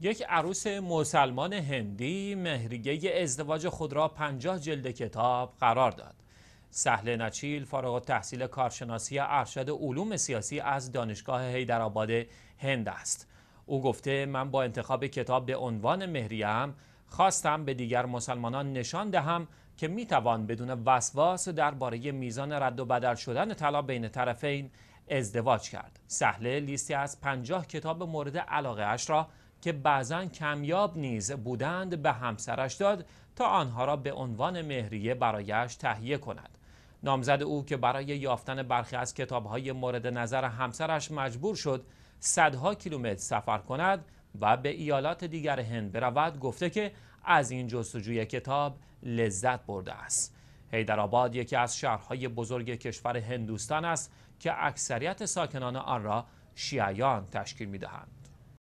یک عروس مسلمان هندی مهریه ازدواج خود را پنجاه جلد کتاب قرار داد. سهل نچیل فارغ تحصیل کارشناسی ارشد علوم سیاسی از دانشگاه هیدرآباد هند است. او گفته من با انتخاب کتاب به عنوان مهریم خواستم به دیگر مسلمانان نشان دهم که توان بدون وسواس درباره میزان رد و بدل شدن طلا بین طرفین ازدواج کرد. سهل لیستی از 50 کتاب مورد علاقه اش را که بعضا کمیاب نیز بودند به همسرش داد تا آنها را به عنوان مهریه برایش تهیه کند نامزد او که برای یافتن برخی از کتابهای مورد نظر همسرش مجبور شد صدها کیلومتر سفر کند و به ایالات دیگر هند برود گفته که از این جستجوی کتاب لذت برده است هیدرآباد یکی از شهرهای بزرگ کشور هندوستان است که اکثریت ساکنان آن را شیعیان تشکیل دهند